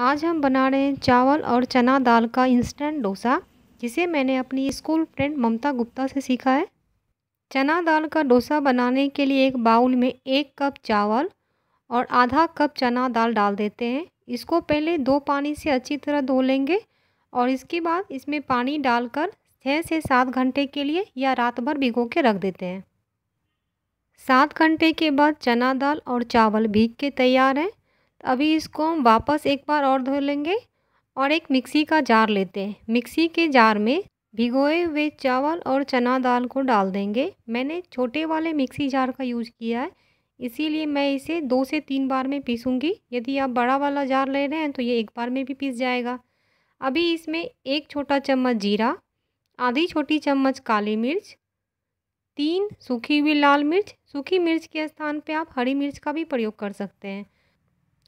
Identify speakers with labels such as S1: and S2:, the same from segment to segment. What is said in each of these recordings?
S1: आज हम बना रहे हैं चावल और चना दाल का इंस्टेंट डोसा जिसे मैंने अपनी स्कूल फ्रेंड ममता गुप्ता से सीखा है चना दाल का डोसा बनाने के लिए एक बाउल में एक कप चावल और आधा कप चना दाल डाल देते हैं इसको पहले दो पानी से अच्छी तरह धो लेंगे और इसके बाद इसमें पानी डालकर छः से सात घंटे के लिए या रात भर भिगो के रख देते हैं सात घंटे के बाद चना दाल और चावल भीग के तैयार हैं तो अभी इसको हम वापस एक बार और धो लेंगे और एक मिक्सी का जार लेते हैं मिक्सी के जार में भिगोए हुए चावल और चना दाल को डाल देंगे मैंने छोटे वाले मिक्सी जार का यूज़ किया है इसीलिए मैं इसे दो से तीन बार में पीसूँगी यदि आप बड़ा वाला जार ले रहे हैं तो ये एक बार में भी पीस जाएगा अभी इसमें एक छोटा चम्मच जीरा आधी छोटी चम्मच काली मिर्च तीन सूखी हुई लाल मिर्च सूखी मिर्च के स्थान पर आप हरी मिर्च का भी प्रयोग कर सकते हैं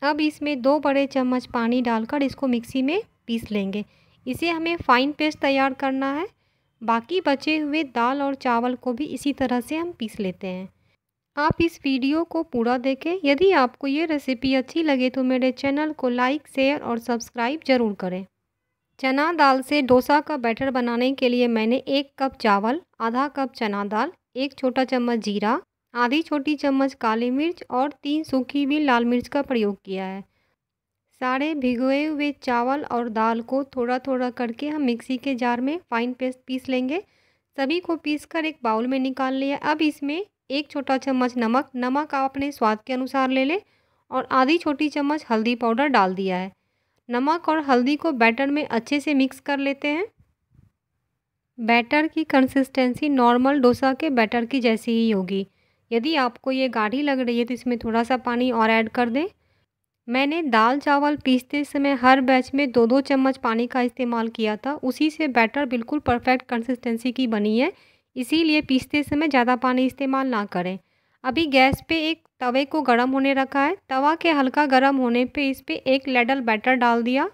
S1: अब इसमें दो बड़े चम्मच पानी डालकर इसको मिक्सी में पीस लेंगे इसे हमें फ़ाइन पेस्ट तैयार करना है बाकी बचे हुए दाल और चावल को भी इसी तरह से हम पीस लेते हैं आप इस वीडियो को पूरा देखें यदि आपको ये रेसिपी अच्छी लगे तो मेरे चैनल को लाइक शेयर और सब्सक्राइब ज़रूर करें चना दाल से डोसा का बैटर बनाने के लिए मैंने एक कप चावल आधा कप चना दाल एक छोटा चम्मच जीरा आधी छोटी चम्मच काली मिर्च और तीन सूखी हुई लाल मिर्च का प्रयोग किया है सारे भिगोए हुए चावल और दाल को थोड़ा थोड़ा करके हम मिक्सी के जार में फाइन पेस्ट पीस लेंगे सभी को पीस कर एक बाउल में निकाल लिया अब इसमें एक छोटा चम्मच नमक नमक आप अपने स्वाद के अनुसार ले लें और आधी छोटी चम्मच हल्दी पाउडर डाल दिया है नमक और हल्दी को बैटर में अच्छे से मिक्स कर लेते हैं बैटर की कंसिस्टेंसी नॉर्मल डोसा के बैटर की जैसी ही होगी यदि आपको ये गाढ़ी लग रही है तो इसमें थोड़ा सा पानी और ऐड कर दें मैंने दाल चावल पीसते समय हर बैच में दो दो चम्मच पानी का इस्तेमाल किया था उसी से बैटर बिल्कुल परफेक्ट कंसिस्टेंसी की बनी है इसीलिए पीसते समय ज़्यादा पानी इस्तेमाल ना करें अभी गैस पे एक तवे को गर्म होने रखा है तवा के हल्का गर्म होने पे इस पर एक लेडल बैटर डाल दिया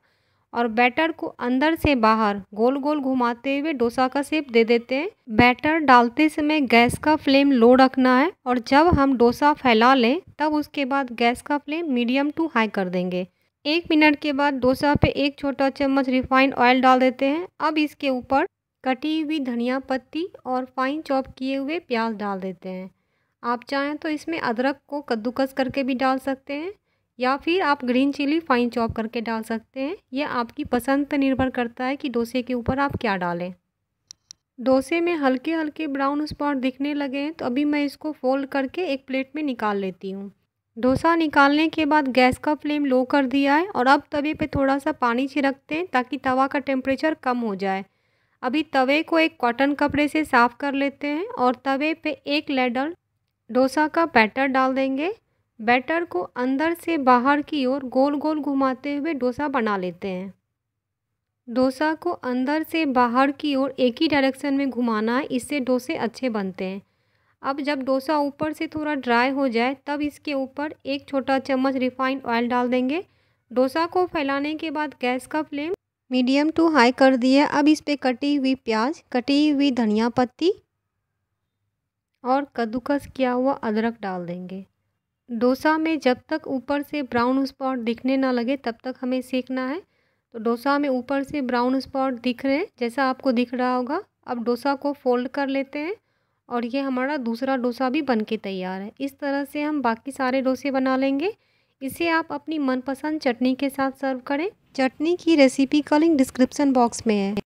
S1: और बैटर को अंदर से बाहर गोल गोल घुमाते हुए डोसा का सेप दे देते हैं बैटर डालते समय गैस का फ्लेम लो रखना है और जब हम डोसा फैला लें तब उसके बाद गैस का फ्लेम मीडियम टू हाई कर देंगे एक मिनट के बाद डोसा पे एक छोटा चम्मच रिफाइंड ऑयल डाल देते हैं अब इसके ऊपर कटी हुई धनिया पत्ती और फाइन चॉप किए हुए प्याज डाल देते हैं आप चाहें तो इसमें अदरक को कद्दूकस करके भी डाल सकते हैं या फिर आप ग्रीन चिली फाइन चॉप करके डाल सकते हैं यह आपकी पसंद पर निर्भर करता है कि डोसे के ऊपर आप क्या डालें डोसे में हल्के हल्के ब्राउन स्पॉट दिखने लगे हैं तो अभी मैं इसको फोल्ड करके एक प्लेट में निकाल लेती हूँ डोसा निकालने के बाद गैस का फ्लेम लो कर दिया है और अब तवे पे थोड़ा सा पानी छिड़कते हैं ताकि तवा का टेम्परेचर कम हो जाए अभी तवे को एक कॉटन कपड़े से साफ़ कर लेते हैं और तवे पे एक लेडल डोसा का बैटर डाल देंगे बैटर को अंदर से बाहर की ओर गोल गोल घुमाते हुए डोसा बना लेते हैं डोसा को अंदर से बाहर की ओर एक ही डायरेक्शन में घुमाना है इससे डोसे अच्छे बनते हैं अब जब डोसा ऊपर से थोड़ा ड्राई हो जाए तब इसके ऊपर एक छोटा चम्मच रिफाइंड ऑयल डाल देंगे डोसा को फैलाने के बाद गैस का फ्लेम मीडियम टू हाई कर दिया अब इस पर कटी हुई प्याज कटी हुई धनिया पत्ती और कद्दूकस किया हुआ अदरक डाल देंगे डोसा में जब तक ऊपर से ब्राउन स्पॉट दिखने ना लगे तब तक हमें सेकना है तो डोसा में ऊपर से ब्राउन स्पॉट दिख रहे हैं जैसा आपको दिख रहा होगा अब डोसा को फोल्ड कर लेते हैं और ये हमारा दूसरा डोसा भी बन के तैयार है इस तरह से हम बाकी सारे डोसे बना लेंगे इसे आप अपनी मनपसंद चटनी के साथ सर्व करें चटनी की रेसिपी का लिंक डिस्क्रिप्सन बॉक्स में है